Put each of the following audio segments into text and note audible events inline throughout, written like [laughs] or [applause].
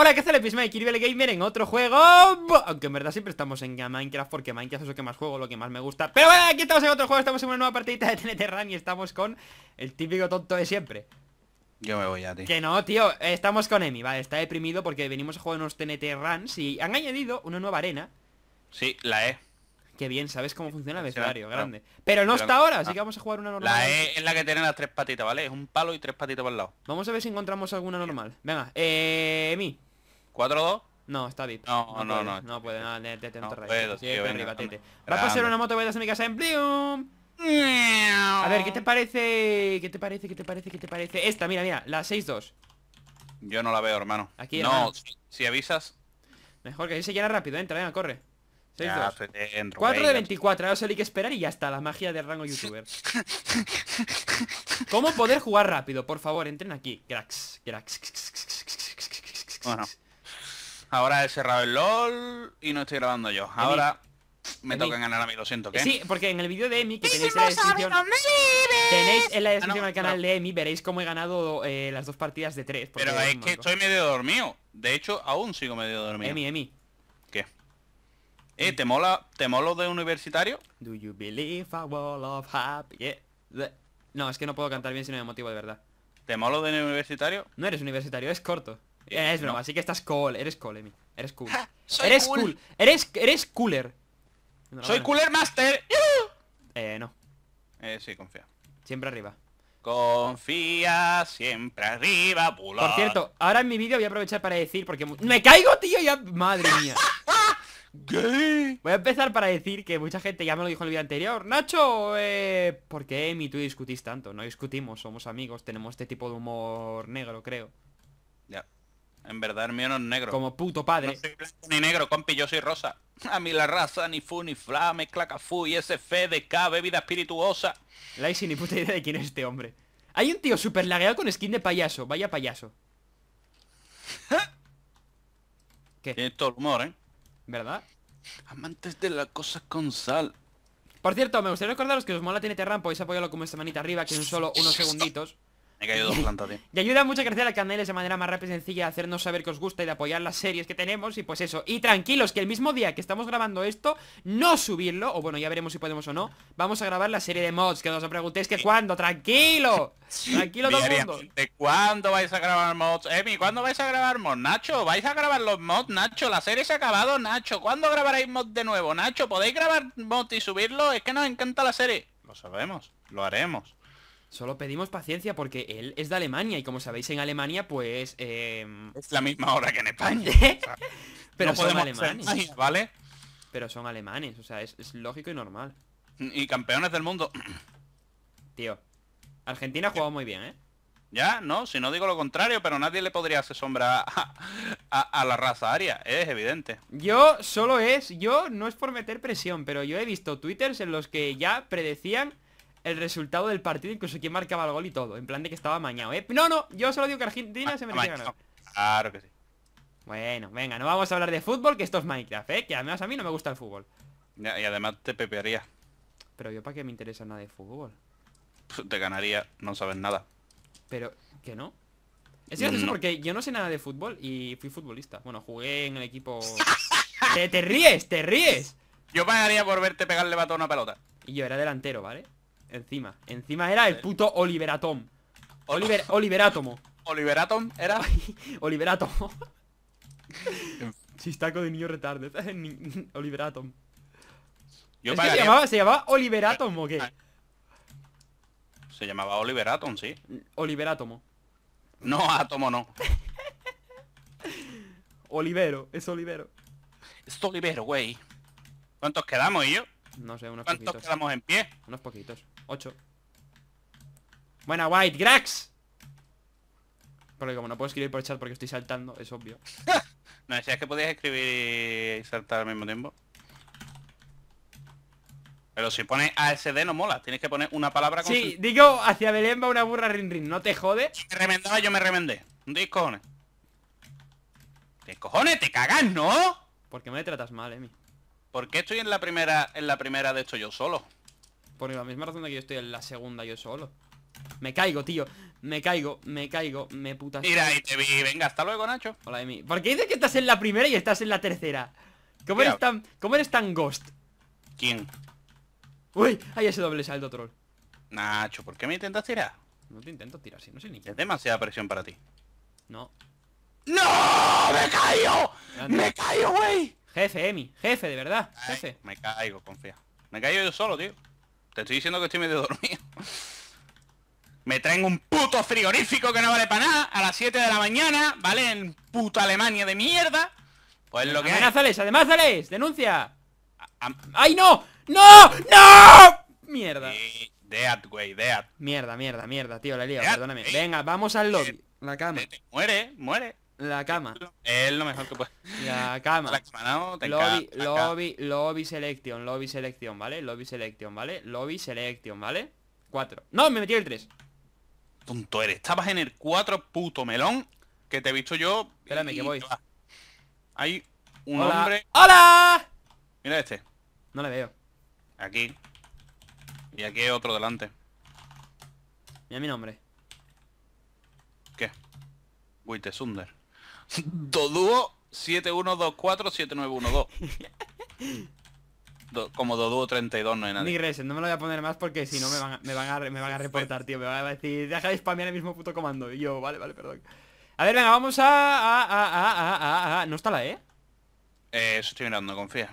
Hola, ¿qué tal? El Kirby Gamer en otro juego Aunque en verdad siempre estamos en Minecraft Porque Minecraft es lo que más juego, lo que más me gusta Pero bueno, aquí estamos en otro juego, estamos en una nueva partidita de TNT Run y estamos con el típico tonto de siempre yo me voy ya, tío. Que no, tío. Estamos con Emi, vale. Está deprimido porque venimos a jugar unos TNT Runs y han añadido una nueva arena. Sí, la E. Qué bien, sabes cómo funciona el escenario grande. Pero no está ahora, así que vamos a jugar una normal. La E es la que tiene las tres patitas, ¿vale? Es un palo y tres patitas por el lado. Vamos a ver si encontramos alguna normal. Venga, eh, Emi, ¿4-2? No, está deep No, no, no. No puede, no, puede, tete, no, te rayes. Siempre arriba, tete. Va a pasar una moto, voy a mi casa en Blium. A ver, ¿qué te parece? ¿Qué te parece? ¿Qué te parece? ¿Qué te parece? Esta, mira, mira, la 6-2. Yo no la veo, hermano. Aquí, No, si avisas. Mejor que ahí se llena rápido, entra, venga, corre. 6, ya, 2. Dentro, 4 de 24, ahora solo hay que esperar y ya está, la magia del rango youtuber. ¿Cómo poder jugar rápido? Por favor, entren aquí. Cracks, cracks. Bueno. Ahora he cerrado el LOL y no estoy grabando yo. Ahora me toca ganar a mí, lo siento. ¿qué? Sí, porque en el vídeo de Emi, que tenéis en la descripción, tenéis en la descripción del canal de Emi, veréis cómo he ganado eh, las dos partidas de tres. Pero es que estoy medio dormido. De hecho, aún sigo medio dormido. Emi, Emi. ¿Qué? Eh, ¿te mola, ¿te mola de universitario? Do you believe No, es que no puedo cantar bien si no me motivo de verdad. ¿Te mola de universitario? No eres universitario, es corto. Eh, es broma, así que estás cool, eres cool, Emi. Eres cool. eres cool. Eres, eres cooler. soy cooler master. Eh, no. Eh, sí, confía. Siempre arriba. Confía siempre arriba, pulón. Por cierto, ahora en mi vídeo voy a aprovechar para decir, porque... ¡Me caigo, tío! Ya... ¡Madre mía! ¿Qué? [laughs] Voy a empezar para decir que mucha gente ya me lo dijo en el vídeo anterior Nacho, eh, ¿por qué Emi tú discutís tanto? No discutimos, somos amigos, tenemos este tipo de humor negro, creo en verdad el mío no es negro. Como puto padre. No soy blanco ni negro, compi, yo soy rosa. [laughs] A mí la raza, ni fu, ni y ese fe de K, bebida espirituosa. sin ni puta idea de quién es este hombre. Hay un tío super lagueado con skin de payaso, vaya payaso. [laughs] ¿Qué? Tiene todo el humor, ¿eh? ¿Verdad? Amantes de la cosa con sal. Por cierto, me gustaría recordaros que os mola TNT y podéis apoyarlo como esta manita arriba, que son solo unos [laughs] segunditos. Me he caído dos [laughs] y ayuda mucho a crecer al canal de manera más rápida y sencilla, hacernos saber que os gusta y de apoyar las series que tenemos y pues eso. Y tranquilos, que el mismo día que estamos grabando esto, no subirlo, o bueno, ya veremos si podemos o no, vamos a grabar la serie de mods, que no os preguntéis que cuándo, tranquilo. Tranquilo todo mundo. ¿De cuándo vais a grabar mods? Emi, ¿cuándo vais a grabar mods? Nacho, ¿vais a grabar los mods? Nacho, la serie se ha acabado, Nacho. ¿Cuándo grabaréis mods de nuevo? Nacho, ¿podéis grabar mods y subirlo? Es que nos encanta la serie. Lo sabemos, lo haremos. Solo pedimos paciencia porque él es de Alemania y como sabéis en Alemania pues... Em, es la misma hora que en España. [laughs] Pero son alemanes. ¿Vale? Pero son alemanes, o sea, es, lógico y normal. Y campeones del mundo. Tío, Argentina ha jugado muy bien, ¿eh? Ya, no, si no digo lo contrario, pero nadie le podría hacer sombra a, a, la raza aria, es evidente. Yo solo es, yo no es por meter presión, pero yo he visto twitters en los que ya predecían el resultado del partido, incluso quién marcaba el gol y todo. En plan de que estaba mañado, ¿eh? No, no, yo solo digo que Argentina ah, se ah, merecía ganar. Claro que sí. Bueno, venga, no vamos a hablar de fútbol, que esto es Minecraft, ¿eh? Que además a mí no me gusta el fútbol. Y además te pepearía. Pero yo para qué me interesa nada de fútbol. te ganaría, no sabes nada. Pero, ¿que no? Es eso porque yo no sé nada de fútbol y fui futbolista. Bueno, jugué en el equipo... te, ríes, te ríes. Yo pagaría por verte pegarle batón a una pelota. Y yo era delantero, ¿vale? Encima. Encima era el puto Oliveratom. Oliver, Oliverátomo. ¿Oliveratom era? [laughs] Oliverátomo. [laughs] Chistaco de niño retardo. [laughs] Oliveratom. se, llamaba, ¿Se qué? Ah, se llamaba Oliveratom, sí. Oliverátomo. No, átomo no. Olivero, es Olivero. Es Olivero, güey. ¿Cuántos quedamos, y yo? No sé, unos poquitos. ¿Cuántos quedamos en pie? Unos poquitos. 8 Buena, White, Grax Porque como no puedo escribir por chat porque estoy saltando, es obvio [laughs] ¿No decías que podías escribir y saltar al mismo tiempo? Pero si pones ASD no mola, tienes que poner una palabra con Sí, digo, hacia Belén va una burra rin rin, ¿no te jode? Si te remendaba, yo me remendé. un discojones. cojones. ¿Te cojones? ¿Te cagas, no? ¿Por qué me tratas mal, Emi? ¿Por qué estoy en la primera en la primera de esto yo solo? Por la misma razón que yo estoy en la segunda yo solo Me caigo, tío Me caigo, me caigo, me putas Mira, ahí te vi, venga, hasta luego, Nacho Hola, Emi ¿Por qué dices que estás en la primera y estás en la tercera? ¿Cómo, eres tan, ¿cómo eres tan ghost? ¿Quién? Uy, ahí ese doble salto, troll Nacho, ¿por qué me intentas tirar? No te intento tirar, sí, no sé ni Es demasiada presión para ti. No. ¡No! ¡Me caigo! ¡Me caigo, güey! Jefe, Emi. Jefe, de verdad. Jefe. me caigo, confía. Me caigo yo solo, tío. Te estoy diciendo que estoy medio [laughs] dormido. Me traen un puto frigorífico que no vale para nada a las 7 de la mañana, ¿vale? En puta Alemania de mierda. Pues lo que. Amenázales, amenázales, denuncia. ¡Ay, no! ¡No! ¡No! Mierda. Dead, güey, dead. Mierda, mierda, mierda, tío, la lío, perdóname. Venga, vamos al eh, lobby. La cama. muere, muere. La cama. Es lo mejor que puede. La cama. lobby, lobby, lobby selection, lobby selection, ¿vale? Lobby selection, ¿vale? Lobby selection, ¿vale? Cuatro No, me metí el tres Tonto eres. Estabas en el cuatro puto melón que te he visto yo. Espérame, que voy. Hay un hombre. ¡Hola! Mira este. No le veo. Aquí. Y aquí hay otro delante. Mira mi nombre. ¿Qué? Sunder Doduo 71247912 como Doduo 32 no hay nada Ni no me lo voy a poner más porque si no me van a, me van a, reportar, tío. Me van a decir, deja de spamear el mismo puto comando. Y yo, vale, vale, perdón. A ver, venga, vamos a... ¿No está la E? Eh, eso estoy mirando, confía.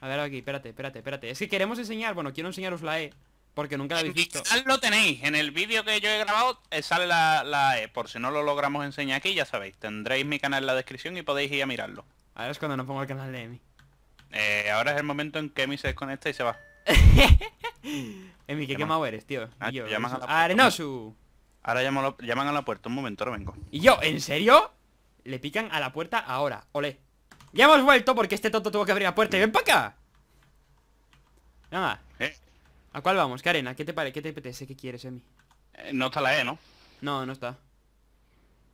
A ver, aquí, espérate, espérate, espérate. Es que queremos enseñar, bueno, quiero enseñaros la E. Porque nunca la habéis visto. Lo tenéis. En el vídeo que yo he grabado eh, sale la, E. Por si no lo logramos enseñar aquí, ya sabéis. Tendréis mi canal en la descripción y podéis ir a mirarlo. Ahora es cuando no pongo el canal de Emi. Eh, ahora es el momento en que Emi se desconecta y se va. [laughs] Emi, ¿qué quemado eres, tío? Y ah, yo, ¡Arenosu! Ahora llaman a la puerta. Un momento, ahora vengo. ¿Y yo? ¿En serio? Le pican a la puerta ahora. Ole. Ya hemos vuelto porque este tonto tuvo que abrir la puerta. Y ven para acá. Nada. ¿A cuál vamos? ¿Qué arena? ¿Qué te parece? ¿Qué te apetece? ¿Qué quieres, Emi? Eh, no está la E, ¿no? No, no está.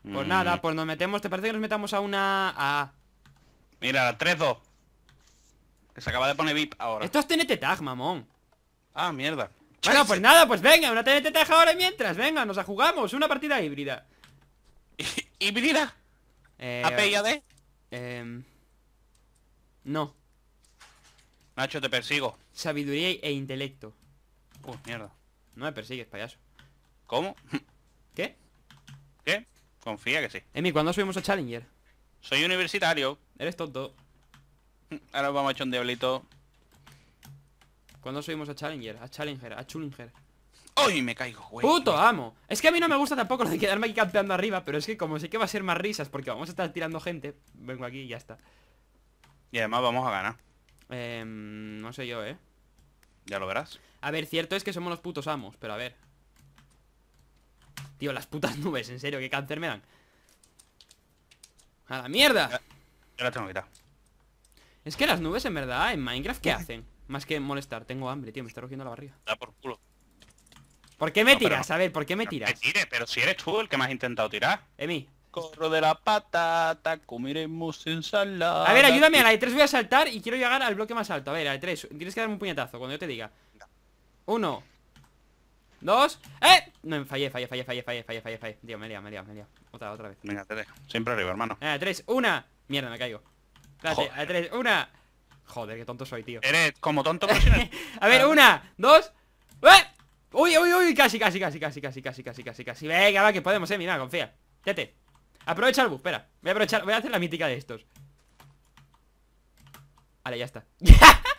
Pues mm. nada, pues nos metemos. ¿Te parece que nos metamos a una A? Mira, 3-2. Que se acaba de poner VIP ahora. Esto es TNT Tag, mamón. Ah, mierda. Bueno, pues nada, pues venga, una TNT Tag ahora y mientras. Venga, nos jugamos. Una partida híbrida. ¿Híbrida? Eh, ¿AP y AD? Eh, em, no. Nacho, te persigo. Sabiduría e intelecto. Uh, mierda. No me persigues, payaso. ¿Cómo? [laughs] ¿Qué? ¿Qué? Confía que sí. Emi, ¿cuándo subimos a Challenger? Soy universitario. Eres tonto. [laughs] Ahora vamos a echar un diablito. ¿Cuándo subimos a Challenger? A Challenger, a Challenger. ¡Uy! Me caigo, güey. ¡Puto amo! Es que a mí no me gusta tampoco lo de quedarme aquí campeando arriba, pero es que como sé que va a ser más risas porque vamos a estar tirando gente, vengo aquí y ya está. Y además vamos a ganar. Em, no sé yo, ¿eh? Ya lo verás. A ver, cierto es que somos los putos amos, pero a ver Tío, las putas [laughs] nubes, en serio, qué cáncer me dan ¡A la mierda! la tengo quitada Es que las nubes, en verdad, en Minecraft, ¿qué hacen? Más que molestar, tengo hambre, tío, me está rugiendo la barriga Da por culo ¿Por qué me tiras? A ver, ¿por qué me tiras? me pero si eres tú el que me has intentado tirar Emi Corro de la patata, comeremos ensalada A ver, ayúdame a la e 3 voy a saltar y quiero llegar al bloque más alto A ver, a la e 3, tienes que darme un puñetazo cuando yo te diga uno Dos ¡Eh! No, fallé, fallé, fallé, fallé, fallé, fallé, fallé, fallé Dios, me he liado, me he me he Otra, otra vez Venga, te dejo Siempre arriba, hermano A eh, tres, una Mierda, me caigo a eh, tres, una Joder, qué tonto soy, tío Eres como tonto [laughs] A ver, una, dos ¡Eh! Uy, uy, uy, casi, casi, casi, casi, casi, casi, casi, casi, casi Venga, va, que podemos, eh, mira, confía Tete Aprovecha el bus, espera Voy a aprovechar, voy a hacer la mítica de estos Vale, ya está [laughs]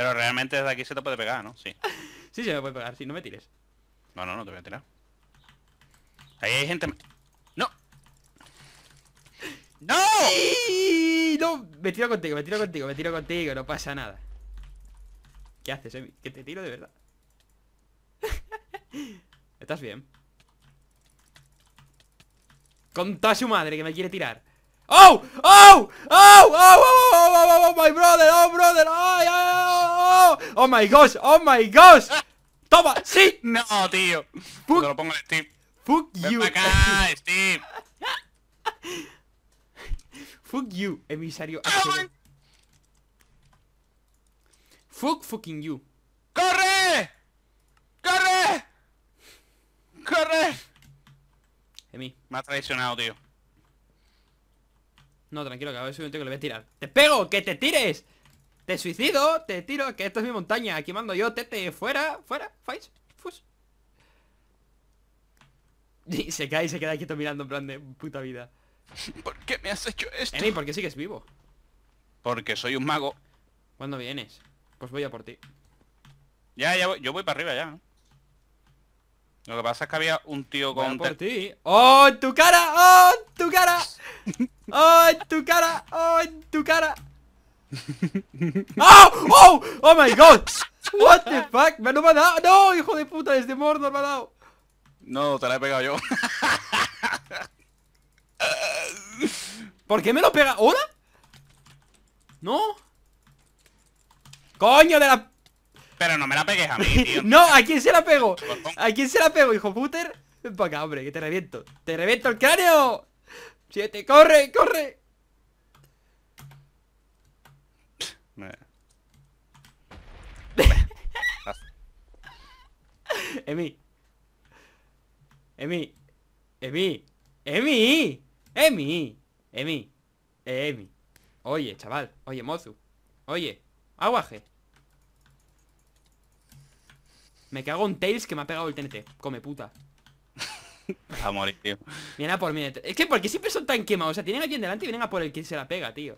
Pero realmente desde aquí se te puede pegar, ¿no? Sí. [laughs] sí, se me puede pegar, sí, no me tires. No, no, no te voy a tirar. Ahí hay gente... ¡No! ¡No! ¡No! Me tiro contigo, me tiro contigo, me tiro contigo, no pasa nada. ¿Qué haces, Emi? Que te tiro de verdad. [laughs] ¿Estás bien? Con toda su madre que me quiere tirar. Oh, oh, oh, oh, oh, oh, my brother, oh, brother, oh, oh, my gosh, oh, my gosh. Toma, sí. No, tío. Fuck. lo pongo en Steam. Fuck you. acá, Fuck you, emisario. Fuck fucking you. ¡Corre! ¡Corre! ¡Corre! Emi. Me ha traicionado, tío. No, tranquilo, que a ver si un tío que le voy a tirar ¡Te pego! ¡Que te tires! ¡Te suicido! ¡Te tiro! ¡Que esto es mi montaña! Aquí mando yo, tete, fuera, fuera, fais, fus [laughs] Y se cae y se queda quieto mirando en plan de puta vida [laughs] ¿Por qué me has hecho esto? Eni, ¿por qué sigues vivo? Porque soy un mago ¿Cuándo vienes? Pues voy a por ti Ya, ya voy, yo voy para arriba ya Lo que pasa es que había un tío con... por ti ¡Oh, tu cara! ¡Oh, tu cara! ¡Oh, en tu cara! ¡Oh, en tu cara! ¡Oh! ¡Oh! ¡Oh, my God! What the fuck? ¡Me lo me ha dado! ¡No, hijo de puta! Desde Mordor me ha dado. No, te la he pegado yo. ¿Por qué me lo pega? ¿Hola? ¿No? ¡Coño de la...! Pero no me la pegues a mí, [laughs] tío. ¡No! ¿A quién se la pego? ¿A quién se la pego, hijo puter? Ven para acá, hombre, que te reviento. ¡Te reviento el cráneo! Siete, corre, corre. [laughs] Emi. Emi. Emi. Emi. Emi. Emi. Emi. Oye, chaval. Oye, mozu. Oye, aguaje. Me cago en Tails que me ha pegado el TNT. Come puta. [laughs] a morir, tío. Vienen a por mí. Es que porque siempre son tan quemados. O sea, tienen a alguien delante y vienen a por el que se la pega, tío.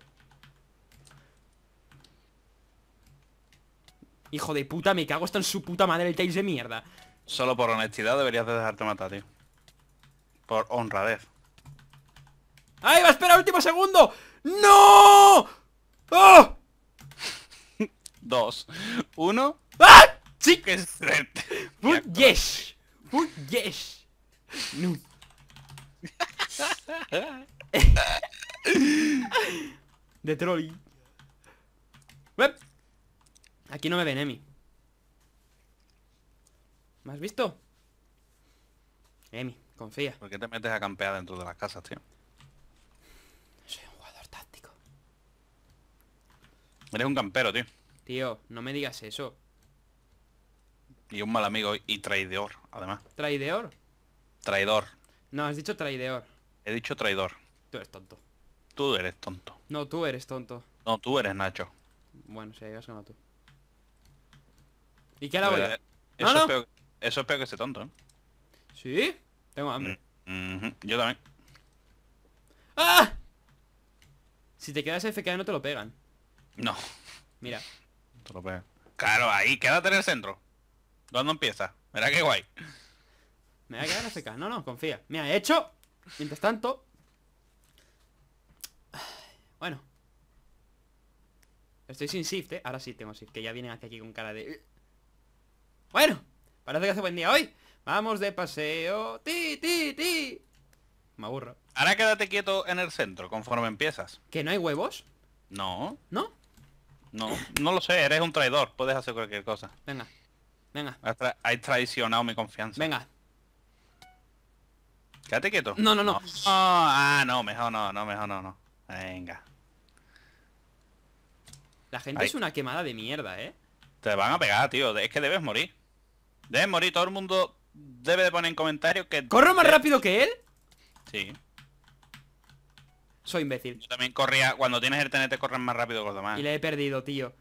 Hijo de puta, me cago hasta en su puta madre el Tails de mierda. Solo por honestidad deberías de dejarte matar, tío. Por honradez. ¡Ahí va a esperar último segundo! ¡No! ¡Oh! [laughs] Dos. Uno. ¡Ah! ¡Sí! yes! yes! No. de troll. Aquí no me ven, Emi. ¿Me has visto? Emi, confía. ¿Por qué te metes a campear dentro de las casas, tío? Soy un jugador táctico. Eres un campero, tío. Tío, no me digas eso. Y un mal amigo y traidor, además. ¿Traidor? Traidor. No, has dicho traidor. He dicho traidor. Tú eres tonto. Tú eres tonto. No, tú eres tonto. No, tú eres Nacho. Bueno, si vas a tú. ¿Y qué hago voy ah, Eso, es Peor, que ese tonto, ¿eh? ¿Sí? Tengo hambre. Mm, yo también. ¡Ah! Si te quedas FK no te lo pegan. No. Mira. [laughs] te lo pegan. Claro, ahí, quédate en el centro. ¿Dónde empieza? Mira qué guay. Me voy a quedar No, no, confía. Me ha hecho. Mientras tanto. Bueno. Estoy sin shift, ¿eh? Ahora sí tengo shift. Que ya vienen hacia aquí con cara de... Bueno. Parece que hace buen día hoy. Vamos de paseo. Ti, ti, ti. Me aburro. Ahora quédate quieto en el centro conforme empiezas. ¿Que no hay huevos? No. ¿No? No, no lo sé, eres un traidor, puedes hacer cualquier cosa. Venga, venga. has traicionado mi confianza. Venga, Quédate quieto. No, no, no. ah, no, mejor no, no, mejor no, no. Venga. La gente es una quemada de mierda, ¿eh? Te van a pegar, tío. Es que debes morir. Debes morir. Todo el mundo debe de poner en comentarios que... ¿Corro más rápido que él? Sí. Soy imbécil. Yo también corría... Cuando tienes el TNT corres más rápido que los demás. Y le he perdido, tío.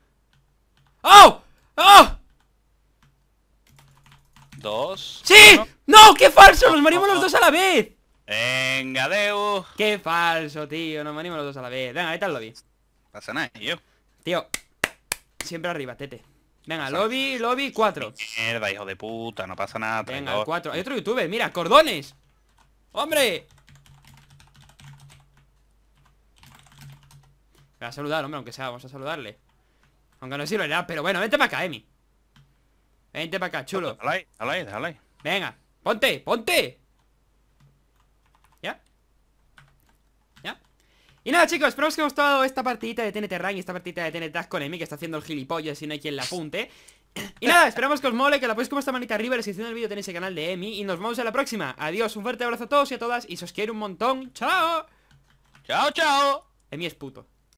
¡Oh! ¡Oh! dos. ¡Sí! ¡No! ¡Qué falso! ¡Nos marimos los dos a la vez! Venga, Deu. ¡Qué falso, tío! Nos morimos los dos a la vez. Venga, ahí está el lobby. Pasa nada, yo. Tío, siempre arriba, tete. Venga, lobby, lobby, cuatro. Mierda, hijo de puta, no pasa nada. Venga, cuatro. Hay otro youtuber, mira, cordones. ¡Hombre! Me a saludar, hombre, aunque sea, vamos a saludarle. Aunque no sirve nada, pero bueno, vete para acá, Emi. Vente para acá, chulo. Alay, alay, déjala Venga, ponte, ponte. ¿Ya? ¿Ya? Y nada, chicos, Esperamos que os haya gustado esta partidita de TNT y esta partidita de TNT con Emi, que está haciendo el gilipollas y no hay quien la apunte. Y nada, esperamos que os mole, que la podéis con esta manita arriba, en la descripción del vídeo tenéis el canal de Emi, y nos vemos en la próxima. Adiós, un fuerte abrazo a todos y a todas, y si os quiero un montón. ¡Chao! ¡Chao, chao! Emi es puto.